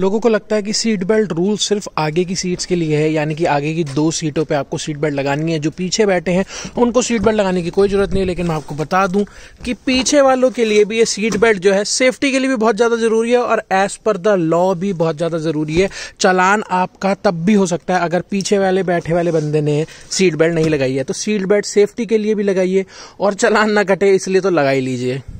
लोगों को लगता है कि सीट बेल्ट रूल सिर्फ आगे की सीट्स के लिए है यानी कि आगे की दो सीटों पे आपको सीट बेल्ट लगानी है जो पीछे बैठे हैं उनको सीट बेल्ट लगाने की कोई ज़रूरत नहीं है लेकिन मैं आपको बता दूं कि पीछे वालों के लिए भी ये सीट बेल्ट जो है सेफ्टी के लिए भी बहुत ज़्यादा ज़रूरी है और एज़ पर द लॉ भी बहुत ज़्यादा ज़रूरी है चलान आपका तब भी हो सकता है अगर पीछे वाले बैठे वाले बंदे ने सीट बेल्ट नहीं लगाई है तो सीट बेल्ट सेफ्टी के लिए भी लगाइए और चलान ना कटे इसलिए तो लगा ही लीजिए